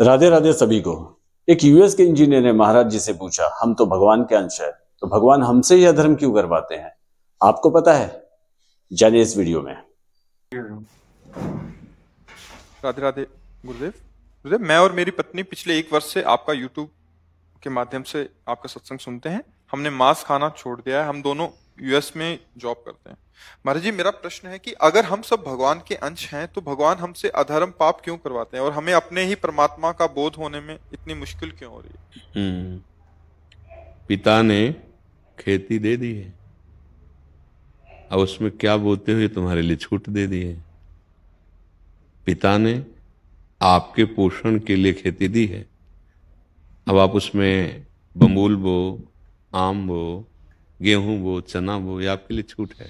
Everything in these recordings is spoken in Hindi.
राधे राधे सभी को एक यूएस के इंजीनियर ने महाराज जी से पूछा हम तो भगवान के अंश है तो भगवान हमसे यह धर्म क्यों करवाते हैं आपको पता है जाने इस वीडियो में राधे राधे गुरुदेव गुरुदेव मैं और मेरी पत्नी पिछले एक वर्ष से आपका यूट्यूब के माध्यम से आपका सत्संग सुनते हैं हमने मांस खाना छोड़ दिया है हम दोनों यूएस में जॉब करते हैं महाराज जी मेरा प्रश्न है कि अगर हम सब भगवान के अंश हैं तो भगवान हमसे अधर्म पाप क्यों करवाते हैं और हमें अपने ही परमात्मा का बोध होने में इतनी मुश्किल क्यों हो रही है हम्म। पिता ने खेती दे दी है अब उसमें क्या बोलते हुए तुम्हारे लिए छूट दे दी है पिता ने आपके पोषण के लिए खेती दी है अब आप उसमें बमूल बो आम बो गेहूं वो चना वो ये आपके लिए छूट है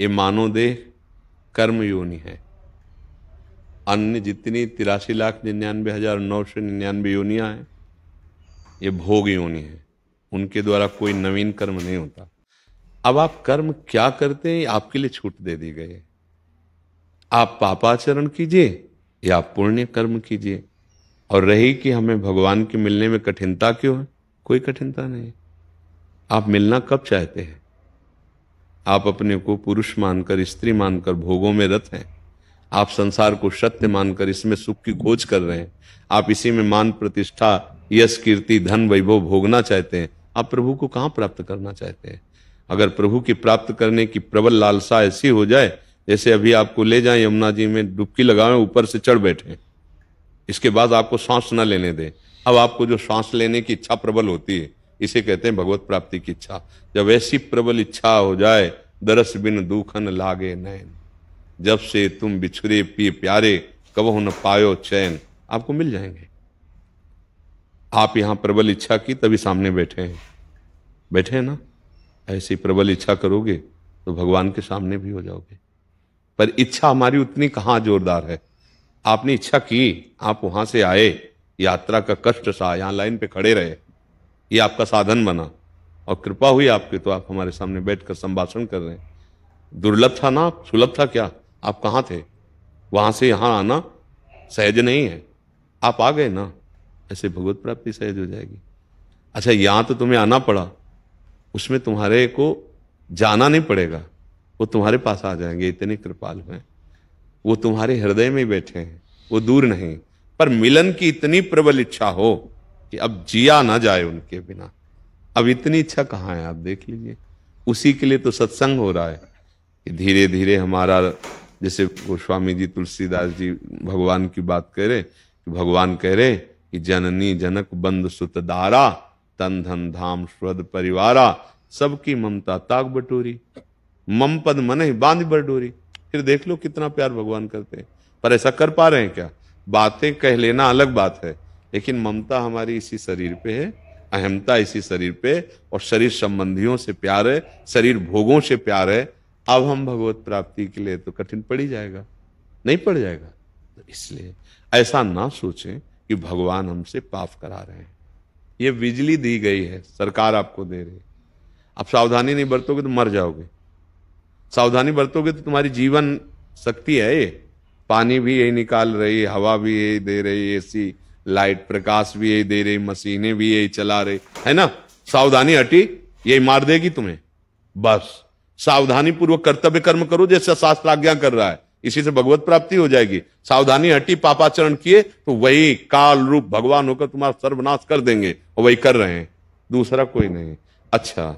ये मानो देह कर्म योनि है अन्य जितनी तिरासी लाख निन्यानवे हजार नौ सौ निन्यानवे योनियाँ हैं ये भोग योनि है उनके द्वारा कोई नवीन कर्म नहीं होता अब आप कर्म क्या करते हैं आपके लिए छूट दे दी गई है आप पापाचरण कीजिए या आप पुण्य कर्म कीजिए और रही कि हमें भगवान के मिलने में कठिनता क्यों है कोई कठिनता नहीं आप मिलना कब चाहते हैं आप अपने को पुरुष मानकर स्त्री मानकर भोगों में रत हैं आप संसार को सत्य मानकर इसमें सुख की खोज कर रहे हैं आप इसी में मान प्रतिष्ठा यश कीर्ति धन वैभव भोगना चाहते हैं आप प्रभु को कहाँ प्राप्त करना चाहते हैं अगर प्रभु की प्राप्त करने की प्रबल लालसा ऐसी हो जाए जैसे अभी आपको ले जाए यमुना जी में डुबकी लगाए ऊपर से चढ़ बैठे इसके बाद आपको सांस न लेने दें अब आपको जो सांस लेने की इच्छा प्रबल होती है इसे कहते हैं भगवत प्राप्ति की इच्छा जब ऐसी प्रबल इच्छा हो जाए दरस बिन दुखन लागे नैन जब से तुम बिछड़े पिए प्यारे कबहू न पायो चैन आपको मिल जाएंगे आप यहां प्रबल इच्छा की तभी सामने बैठे हैं बैठे हैं ना ऐसी प्रबल इच्छा करोगे तो भगवान के सामने भी हो जाओगे पर इच्छा हमारी उतनी कहाँ जोरदार है आपने इच्छा की आप वहां से आए यात्रा का कष्ट सा यहां लाइन पे खड़े रहे ये आपका साधन बना और कृपा हुई आपकी तो आप हमारे सामने बैठकर संभाषण कर रहे हैं दुर्लभ था ना सुलभ था क्या आप कहाँ थे वहां से यहाँ आना सहज नहीं है आप आ गए ना ऐसे भगवत प्राप्ति सहज हो जाएगी अच्छा यहाँ तो तुम्हें आना पड़ा उसमें तुम्हारे को जाना नहीं पड़ेगा वो तुम्हारे पास आ जाएंगे इतने कृपाल हैं वो तुम्हारे हृदय में बैठे हैं वो दूर नहीं पर मिलन की इतनी प्रबल इच्छा हो कि अब जिया ना जाए उनके बिना अब इतनी इच्छा कहाँ है आप देख लीजिए उसी के लिए तो सत्संग हो रहा है कि धीरे धीरे हमारा जैसे गोस्वामी जी तुलसीदास जी भगवान की बात करे कि भगवान कह रहे कि जननी जनक बंद सुत दारा तन धन धाम स्वद परिवारा सबकी ममता ताक बटोरी मम पद मन ही बांध बटोरी फिर देख लो कितना प्यार भगवान करते हैं पर ऐसा कर पा रहे हैं क्या बातें कह लेना अलग बात है लेकिन ममता हमारी इसी शरीर पे है अहमता इसी शरीर पे और शरीर संबंधियों से प्यार है शरीर भोगों से प्यार है अब हम भगवत प्राप्ति के लिए तो कठिन पड़ ही जाएगा नहीं पड़ जाएगा तो इसलिए ऐसा ना सोचें कि भगवान हमसे पाप करा रहे हैं ये बिजली दी गई है सरकार आपको दे रही है आप सावधानी नहीं बरतोगे तो मर जाओगे सावधानी बरतोगे तो तुम्हारी जीवन शक्ति है ये पानी भी यही निकाल रही हवा भी यही दे रही ऐसी लाइट प्रकाश भी यही दे रही मशीनें भी यही चला रही है ना सावधानी हटी यही मार देगी तुम्हें बस सावधानी पूर्वक कर्तव्य कर्म करो जैसे शास्त्र आज्ञा कर रहा है इसी से भगवत प्राप्ति हो जाएगी सावधानी हटी पापाचरण किए तो वही काल रूप भगवान होकर तुम्हारा सर्वनाश कर देंगे और वही कर रहे हैं दूसरा कोई नहीं अच्छा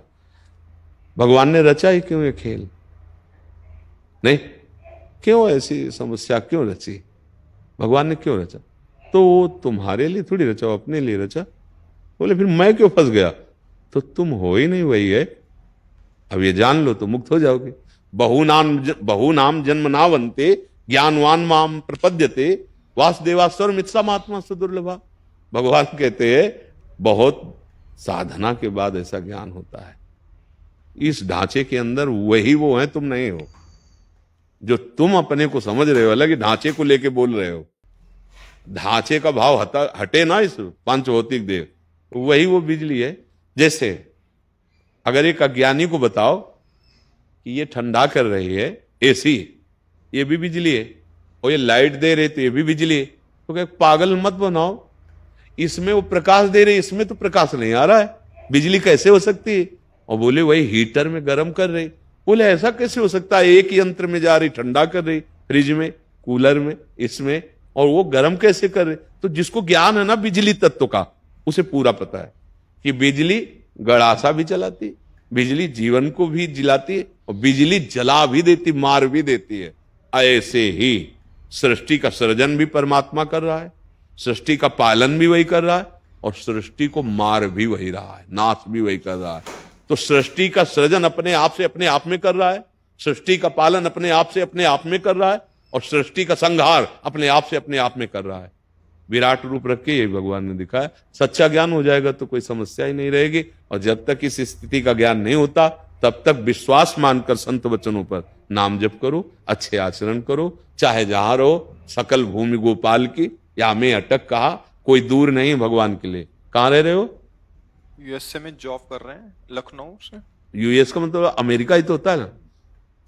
भगवान ने रचा ही क्यों ये खेल नहीं क्यों ऐसी समस्या क्यों रची भगवान ने क्यों रचा तो वो तुम्हारे लिए थोड़ी रचा अपने लिए रचा बोले फिर मैं क्यों फंस गया तो तुम हो ही नहीं वही है अब ये जान लो तो मुक्त हो जाओगे बहु नाम बहु नाम जन्म ना बनते ज्ञानवान माम प्रपद्यते वासुदेवास्वर महात्मा से सुदुर्लभा भगवान कहते हैं बहुत साधना के बाद ऐसा ज्ञान होता है इस ढांचे के अंदर वही वो है तुम नहीं हो जो तुम अपने को समझ रहे हो अलग ढांचे को लेके बोल रहे हो ढांचे का भाव हता, हटे ना इस पांच भौतिक देव वही वो बिजली है जैसे अगर एक अज्ञानी को बताओ कि ये ठंडा कर रही है एसी ये भी बिजली है और ये लाइट दे रही तो ये भी बिजली है तो क्या पागल मत बनाओ इसमें वो प्रकाश दे रही इसमें तो प्रकाश नहीं आ रहा है बिजली कैसे हो सकती है और बोले वही हीटर में गर्म कर रही बोले ऐसा कैसे हो सकता है एक यंत्र में जा रही ठंडा कर रही फ्रिज में कूलर में इसमें और वो गर्म कैसे कर रहे तो जिसको ज्ञान है ना बिजली तत्व का उसे पूरा पता है कि बिजली गड़ासा भी चलाती बिजली जीवन को भी जिलाती है और बिजली जला भी देती मार भी देती है ऐसे ही सृष्टि का सृजन भी परमात्मा कर रहा है सृष्टि का पालन भी वही कर रहा है और सृष्टि को मार भी वही रहा है नाश भी वही कर रहा है तो सृष्टि का सृजन अपने आप से अपने आप में कर रहा है सृष्टि का पालन अपने आप से अपने आप में कर रहा है और सृष्टि का संहार अपने आप से अपने आप में कर रहा है विराट रूप रख के ये भगवान ने दिखाया सच्चा ज्ञान हो जाएगा तो कोई समस्या ही नहीं रहेगी और जब तक इस स्थिति का ज्ञान नहीं होता तब तक विश्वास मानकर संत वचनों पर नाम जप करो अच्छे आचरण करो चाहे जहां रहो सकल भूमि गोपाल की या मैं अटक कहा कोई दूर नहीं भगवान के लिए कहाँ रह रहे हो यूएसए में जॉब कर रहे हैं लखनऊ से यूएस का मतलब अमेरिका ही तो होता है ना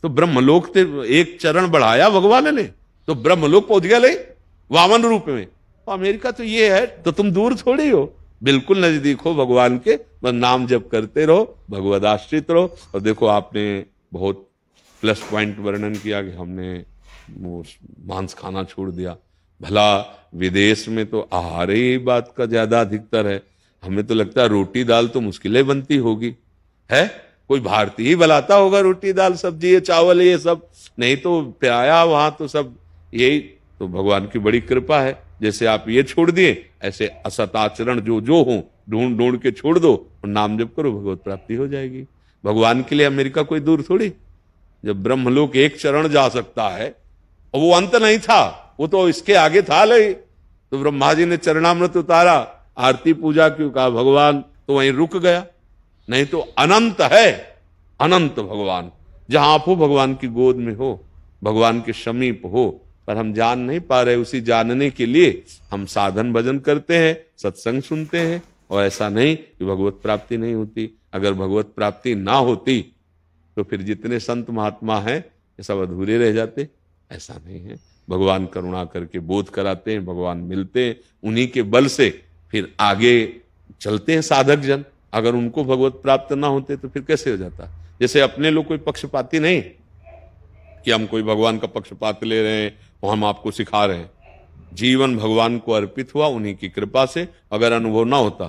तो ब्रह्मलोक ते एक चरण बढ़ाया भगवान ने तो ब्रह्मलोक पहुंच गया नहीं वावन रूप में तो अमेरिका तो ये है तो तुम दूर थोड़ी हो बिल्कुल नजदीक हो भगवान के बस नाम जब करते रहो भगवत आश्रित रहो और देखो आपने बहुत प्लस पॉइंट वर्णन किया कि हमने मांस खाना छोड़ दिया भला विदेश में तो आहार ही बात का ज्यादा अधिकतर है हमें तो लगता है रोटी दाल तो मुश्किलें बनती होगी है कोई भारतीय ही बनाता होगा रोटी दाल सब्जी ये चावल ये सब नहीं तो आया वहां तो सब यही तो भगवान की बड़ी कृपा है जैसे आप ये छोड़ दिए ऐसे असत आचरण जो जो हो ढूंढ ढूंढ के छोड़ दो और नाम जप करो भगवत प्राप्ति हो जाएगी भगवान के लिए अमेरिका कोई दूर थोड़ी जब ब्रह्मलोक एक चरण जा सकता है और वो अंत नहीं था वो तो इसके आगे था ले तो ब्रह्मा जी ने चरणामृत उतारा आरती पूजा क्यों कहा भगवान तो वहीं रुक गया नहीं तो अनंत है अनंत भगवान जहां आप हो भगवान की गोद में हो भगवान के समीप हो पर हम जान नहीं पा रहे उसी जानने के लिए हम साधन भजन करते हैं सत्संग सुनते हैं और ऐसा नहीं कि भगवत प्राप्ति नहीं होती अगर भगवत प्राप्ति ना होती तो फिर जितने संत महात्मा हैं ये सब अधूरे रह जाते ऐसा नहीं है भगवान करुणा करके बोध कराते हैं भगवान मिलते हैं उन्हीं के बल से फिर आगे चलते हैं साधक जन अगर उनको भगवत प्राप्त ना होते तो फिर कैसे हो जाता जैसे अपने लोग कोई पक्षपाती नहीं कि हम कोई भगवान का पक्षपात ले रहे हैं वो तो हम आपको सिखा रहे हैं जीवन भगवान को अर्पित हुआ उन्हीं की कृपा से अगर अनुभव ना होता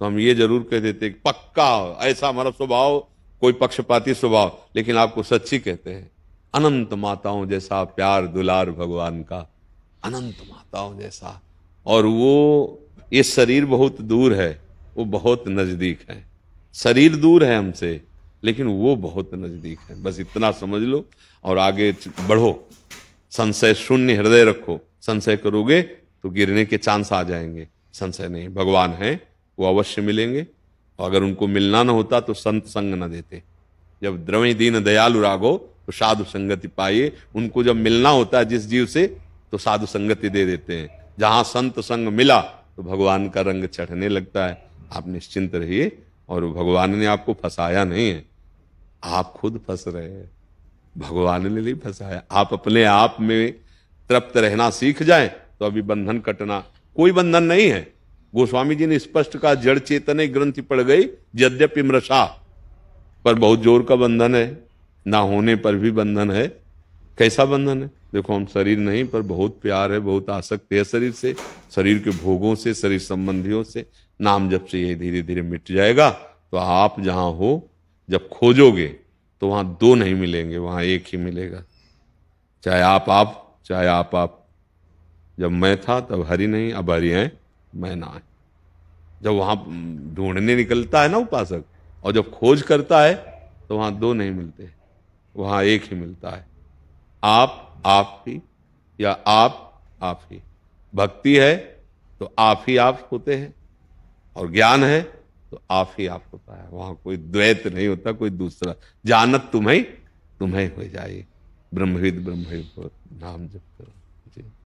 तो हम ये जरूर कह देते कि पक्का ऐसा हमारा स्वभाव कोई पक्षपाती स्वभाव लेकिन आपको सच्ची कहते हैं अनंत माताओं जैसा प्यार दुलार भगवान का अनंत माताओं जैसा और वो ये शरीर बहुत दूर है वो बहुत नज़दीक है शरीर दूर है हमसे लेकिन वो बहुत नज़दीक है बस इतना समझ लो और आगे बढ़ो संशय शून्य हृदय रखो संशय करोगे तो गिरने के चांस आ जाएंगे संशय नहीं भगवान हैं वो अवश्य मिलेंगे और अगर उनको मिलना ना होता तो संत संग न देते जब द्रवि दीन दयालु रागो तो साधु संगति पाइए उनको जब मिलना होता है जिस जीव से तो साधु संगति दे देते हैं जहाँ संत संग मिला तो भगवान का रंग चढ़ने लगता है आप निश्चिंत रहिए और भगवान ने आपको फंसाया नहीं है आप खुद फंस रहे हैं भगवान ने नहीं फंसाया आप अपने आप में तृप्त रहना सीख जाए तो अभी बंधन कटना कोई बंधन नहीं है गोस्वामी जी ने स्पष्ट कहा जड़ चेतन ग्रंथि पड़ गई यद्यपि मृषा पर बहुत जोर का बंधन है ना होने पर भी बंधन है कैसा बंधन है देखो हम शरीर नहीं पर बहुत प्यार है बहुत आसक्ति है शरीर से शरीर के भोगों से शरीर संबंधियों से नाम जब से ये धीरे धीरे मिट जाएगा तो आप जहाँ हो जब खोजोगे तो वहाँ दो नहीं मिलेंगे वहाँ एक ही मिलेगा चाहे आप आप चाहे आप आप जब मैं था तब हरि नहीं अब हरि है मैं ना जब वहाँ ढूंढने निकलता है ना उपासक और जब खोज करता है तो वहाँ दो नहीं मिलते वहाँ एक ही मिलता है आप आप ही या आप आप ही भक्ति है तो आप ही आप होते हैं और ज्ञान है तो आप ही आप होता है वहाँ कोई द्वैत नहीं होता कोई दूसरा जानत तुम्हें तुम्हें हो जाए ब्रह्मविद ब्रह्मविद नाम जप करो जी